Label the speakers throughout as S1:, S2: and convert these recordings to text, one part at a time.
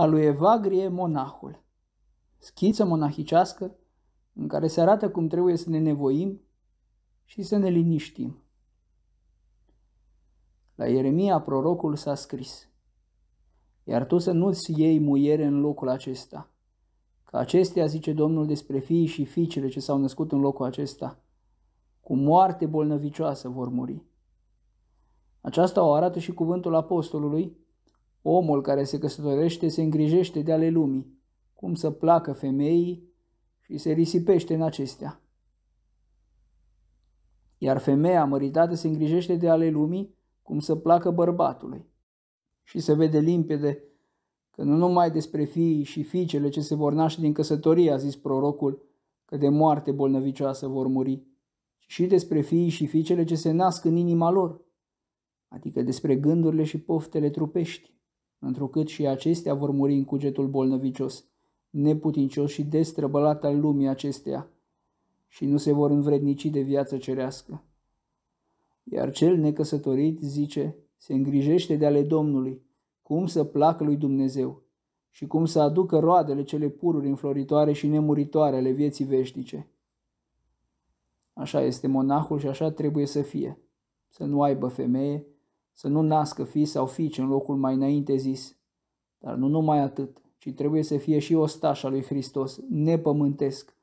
S1: a lui Evagrie Monahul. Schiță monahicească în care se arată cum trebuie să ne nevoim și să ne liniștim. La Ieremia prorocul s-a scris, Iar tu să nu-ți iei muiere în locul acesta, că acestea zice Domnul despre fiii și fiicele ce s-au născut în locul acesta, cu moarte bolnăvicioasă vor muri. Aceasta o arată și cuvântul apostolului, Omul care se căsătorește se îngrijește de ale lumii, cum să placă femeii și se risipește în acestea. Iar femeia măritată se îngrijește de ale lumii, cum să placă bărbatului. Și se vede limpede că nu numai despre fii și fiicele ce se vor naște din căsătorie, a zis prorocul, că de moarte bolnăvicioasă vor muri, ci și despre fiii și fiicele ce se nasc în inima lor, adică despre gândurile și poftele trupești întrucât și acestea vor muri în cugetul bolnăvicios, neputincios și destrăbălat al lumii acesteia, și nu se vor învrednici de viață cerească. Iar cel necăsătorit, zice, se îngrijește de ale Domnului, cum să placă lui Dumnezeu și cum să aducă roadele cele pururi înfloritoare și nemuritoare ale vieții veșnice. Așa este monahul și așa trebuie să fie, să nu aibă femeie, să nu nască fii sau fiice în locul mai înainte zis. Dar nu numai atât, ci trebuie să fie și ostașa lui Hristos, nepământesc,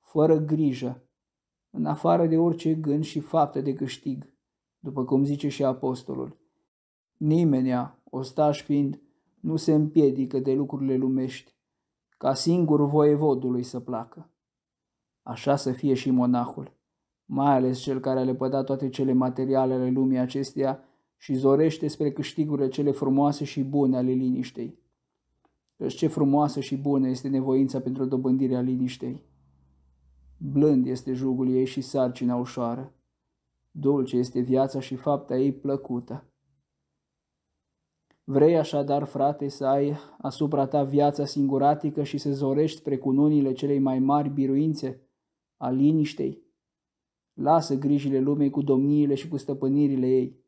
S1: fără grijă, în afară de orice gând și fapte de câștig, după cum zice și apostolul. Nimenea, ostaș fiind, nu se împiedică de lucrurile lumești, ca singur voievodului să placă. Așa să fie și monahul, mai ales cel care a lepădat toate cele materiale ale lumii acesteia, și zorește spre câștigurile cele frumoase și bune ale liniștei. Căci ce frumoasă și bună este nevoința pentru dobândirea liniștei. Blând este jugul ei și sarcina ușoară. Dulce este viața și fapta ei plăcută. Vrei așadar, frate, să ai asupra ta viața singuratică și să zorești spre cununile celei mai mari biruințe a liniștei? Lasă grijile lumei cu domniile și cu stăpânirile ei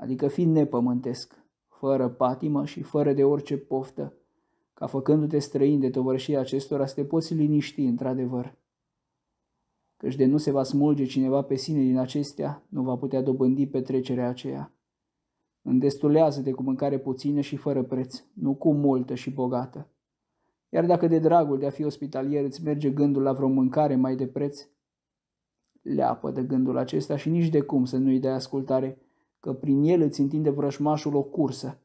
S1: adică fiind nepământesc, fără patimă și fără de orice poftă, ca făcându-te străin de tovărșia acestora să te poți liniști într-adevăr. Căci de nu se va smulge cineva pe sine din acestea, nu va putea dobândi petrecerea aceea. Îndestulează-te cu mâncare puțină și fără preț, nu cu multă și bogată. Iar dacă de dragul de a fi ospitalier îți merge gândul la vreo mâncare mai de preț, leapă de gândul acesta și nici de cum să nu-i dai ascultare, că prin el îți întinde vrășmașul o cursă,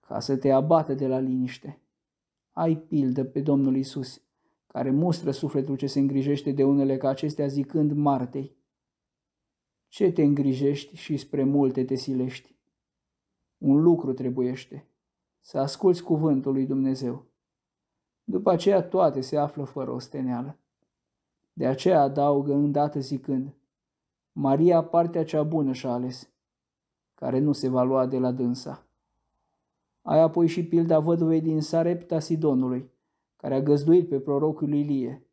S1: ca să te abată de la liniște. Ai pildă pe Domnul Isus, care mustră sufletul ce se îngrijește de unele ca acestea zicând Martei. Ce te îngrijești și spre multe te silești? Un lucru trebuiește, să asculți cuvântul lui Dumnezeu. După aceea toate se află fără osteneală. De aceea adaugă îndată zicând, Maria partea cea bună și-a ales, care nu se va lua de la dânsa. Ai apoi și pilda văduvei din Sarepta Sidonului, care a găzduit pe prorocul Ilie.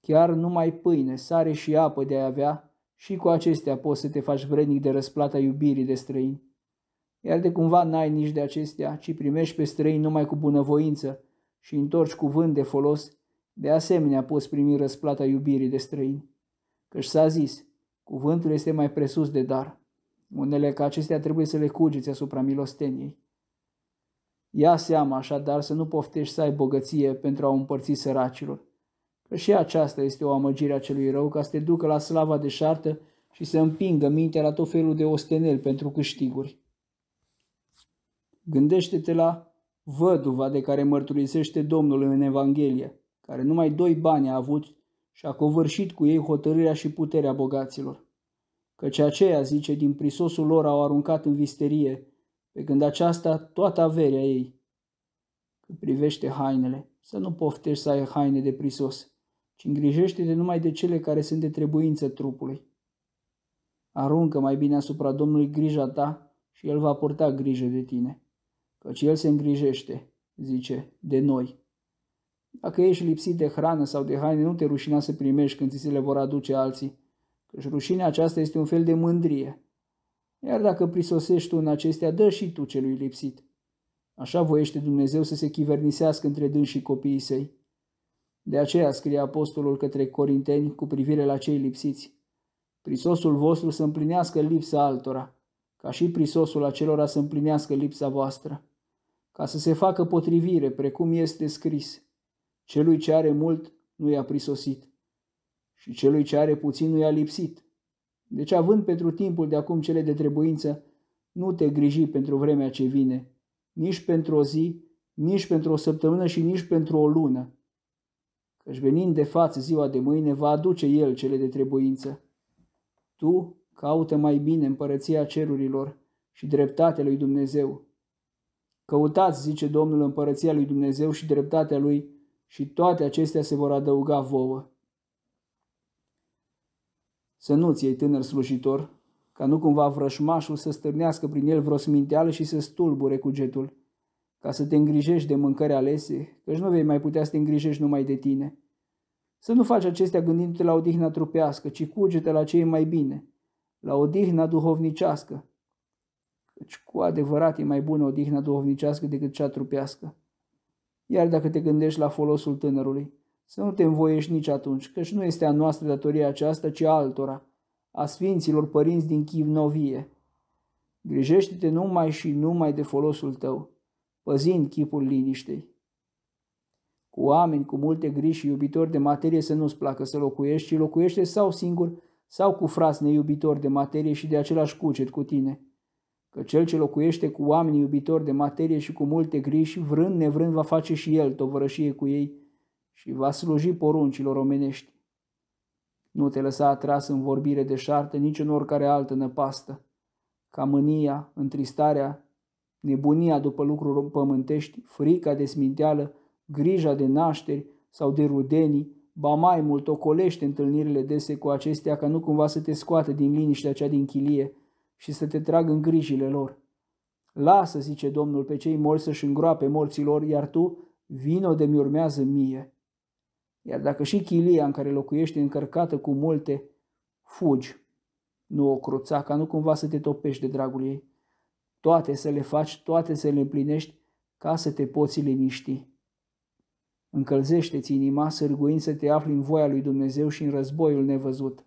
S1: Chiar numai pâine, sare și apă de a avea, și cu acestea poți să te faci vrednic de răsplata iubirii de străini. Iar de cumva n-ai nici de acestea, ci primești pe străini numai cu bunăvoință și întorci cuvânt de folos, de asemenea poți primi răsplata iubirii de străini. Căci s-a zis, Cuvântul este mai presus de dar. Unele ca acestea trebuie să le cugeți asupra milosteniei. Ia seama așadar să nu poftești să ai bogăție pentru a o împărți săracilor, că și aceasta este o amăgire a celui rău ca să te ducă la slava șartă și să împingă mintea la tot felul de ostenel pentru câștiguri. Gândește-te la văduva de care mărturisește Domnul în Evanghelie, care numai doi bani a avut și a covârșit cu ei hotărârea și puterea bogaților. Căci aceea, zice, din prisosul lor au aruncat în visterie, pe când aceasta toată averea ei. Cât privește hainele, să nu poftești să ai haine de prisos, ci îngrijește-te numai de cele care sunt de trebuință trupului. Aruncă mai bine asupra Domnului grija ta și El va purta grijă de tine, căci El se îngrijește, zice, de noi. Dacă ești lipsit de hrană sau de haine, nu te rușina să primești când ți se le vor aduce alții, căci rușinea aceasta este un fel de mândrie. Iar dacă prisosești tu în acestea, dă și tu celui lipsit. Așa voiește Dumnezeu să se chivernisească între dâns și copiii săi. De aceea scrie apostolul către corinteni cu privire la cei lipsiți. Prisosul vostru să împlinească lipsa altora, ca și prisosul acelora să împlinească lipsa voastră, ca să se facă potrivire, precum este scris. Celui ce are mult nu i-a prisosit și celui ce are puțin nu i-a lipsit. Deci având pentru timpul de acum cele de trebuință, nu te griji pentru vremea ce vine, nici pentru o zi, nici pentru o săptămână și nici pentru o lună. Căci venind de față ziua de mâine, va aduce El cele de trebuință. Tu caută mai bine împărăția cerurilor și dreptatea lui Dumnezeu. Căutați, zice Domnul, împărăția lui Dumnezeu și dreptatea lui și toate acestea se vor adăuga vouă. Să nu-ți iei tânăr slujitor, ca nu cumva vrășmașul să stârnească prin el vreo sminteală și să stulbure cugetul, ca să te îngrijești de mâncări alese, căci nu vei mai putea să te îngrijești numai de tine. Să nu faci acestea gândindu-te la odihna trupească, ci cugete la ce e mai bine, la odihna duhovnicească, căci cu adevărat e mai bună odihna duhovnicească decât cea trupească. Iar dacă te gândești la folosul tânărului, să nu te învoiești nici atunci, căci nu este a noastră datoria aceasta, ci altora, a sfinților părinți din chivnovie. Grijește-te numai și numai de folosul tău, păzind chipul liniștei. Cu oameni cu multe griji și iubitori de materie să nu-ți placă să locuiești, ci locuiește sau singur, sau cu frați neiubitori de materie și de același cucet cu tine – că cel ce locuiește cu oamenii iubitori de materie și cu multe griji, vrând nevrând va face și el tovărășie cu ei și va sluji poruncilor omenești. Nu te lăsa atras în vorbire de deșartă, nici în oricare altă năpastă, ca mânia, întristarea, nebunia după lucruri pământești, frica de sminteală, grija de nașteri sau de rudenii, ba mai mult ocolește întâlnirile dese cu acestea ca nu cumva să te scoată din liniștea cea din chilie, și să te trag în grijile lor. Lasă, zice Domnul, pe cei morți să-și îngroape morților, iar tu, vino de mi urmează mie. Iar dacă și chilia în care locuiești încărcată cu multe, fugi. Nu o cruța, ca nu cumva să te topești de dragul ei. Toate să le faci, toate să le împlinești, ca să te poți liniști. Încălzește-ți inima, sârguind să te afli în voia lui Dumnezeu și în războiul nevăzut.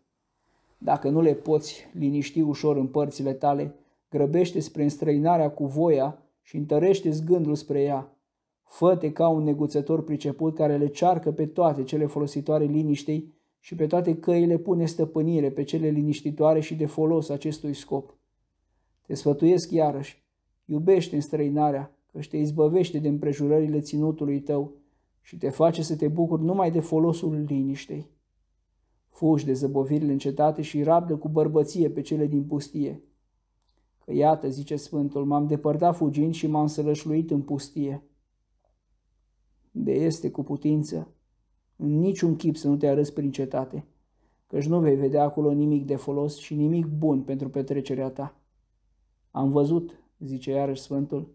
S1: Dacă nu le poți liniști ușor în părțile tale, grăbește spre înstrăinarea cu voia și întărește gândul spre ea. Fă-te ca un neguțător priceput care le cearcă pe toate cele folositoare liniștei și pe toate căile pune stăpânire pe cele liniștitoare și de folos acestui scop. Te sfătuiesc iarăși, iubește înstrăinarea, că te izbăvește de împrejurările ținutului tău și te face să te bucuri numai de folosul liniștei fugi de zăbovirile încetate și rabdă cu bărbăție pe cele din pustie. Că iată, zice Sfântul, m-am depărtat fugind și m-am sălășluit în pustie. De este cu putință, în niciun chip să nu te arăți prin cetate, căci nu vei vedea acolo nimic de folos și nimic bun pentru petrecerea ta. Am văzut, zice iarăși Sfântul,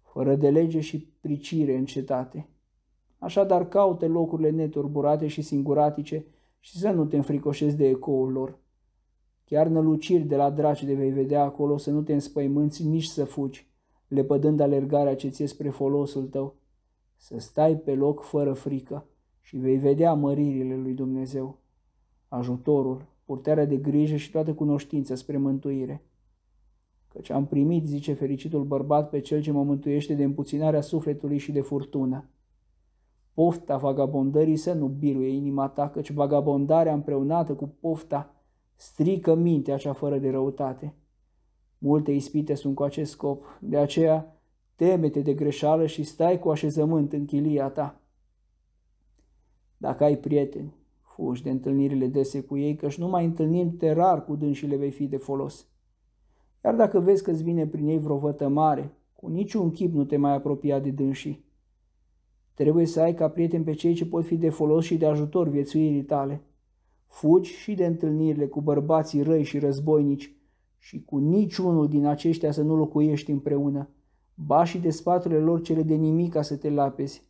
S1: fără de lege și pricire în cetate. Așadar caută locurile neturburate și singuratice, și să nu te înfricoșezi de ecoul lor. Chiar năluciri de la draci de vei vedea acolo să nu te înspăimânți nici să fugi, lepădând alergarea ce ție spre folosul tău. Să stai pe loc fără frică și vei vedea măririle lui Dumnezeu, ajutorul, purtarea de grijă și toată cunoștința spre mântuire. Căci am primit, zice fericitul bărbat, pe cel ce mă mântuiește de împuținarea sufletului și de furtună. Pofta vagabondării să nu biruie inima ta, căci vagabondarea împreunată cu pofta strică mintea cea fără de răutate. Multe ispite sunt cu acest scop, de aceea temete de greșeală și stai cu așezământ în chilia ta. Dacă ai prieteni, fugi de întâlnirile dese cu ei, căci numai întâlnindu-te rar cu le vei fi de folos. Iar dacă vezi că-ți vine prin ei vreo vătămare, cu niciun chip nu te mai apropia de dânsii. Trebuie să ai ca prieten pe cei ce pot fi de folos și de ajutor viețuirii tale. Fugi și de întâlnirile cu bărbații răi și războinici și cu niciunul din aceștia să nu locuiești împreună. Ba și de spatele lor cele de nimic ca să te lapezi.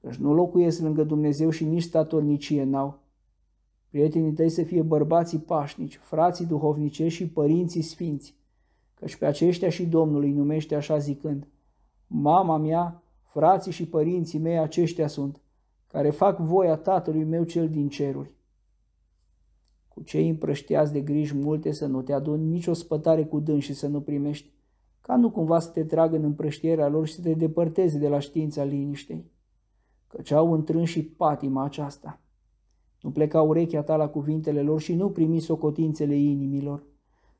S1: Căci nu locuiesc lângă Dumnezeu și nici statornicie n-au. Prietenii tăi să fie bărbații pașnici, frații duhovnicești și părinții sfinți, căci pe aceștia și Domnul îi numește așa zicând, Mama mea Frații și părinții mei aceștia sunt, care fac voia Tatălui meu cel din ceruri. Cu cei împrăștiați de griji multe să nu te aduni nicio spătare cu dâns și să nu primești, ca nu cumva să te tragă în împrăștierea lor și să te depărtezi de la știința liniștei, căci au întrâns și patima aceasta. Nu pleca urechea ta la cuvintele lor și nu primi socotințele inimilor,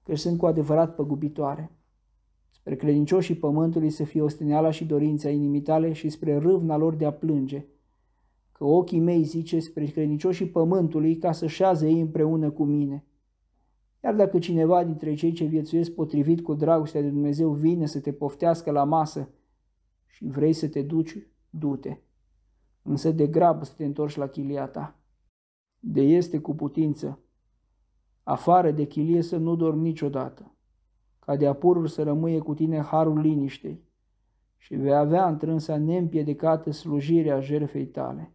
S1: că sunt cu adevărat păgubitoare. Spre credincioșii pământului să fie osteneala și dorința inimii tale și spre râvna lor de a plânge. Că ochii mei, zice, spre credincioșii pământului ca să șează ei împreună cu mine. Iar dacă cineva dintre cei ce viețuiesc potrivit cu dragostea de Dumnezeu vine să te poftească la masă și vrei să te duci, du-te. Însă de grabă să te întorci la chilia ta. De este cu putință. Afară de chilie să nu dormi niciodată ca de-a să rămâie cu tine harul liniștei și vei avea întrânsa neîmpiedicată slujirea jerfei tale.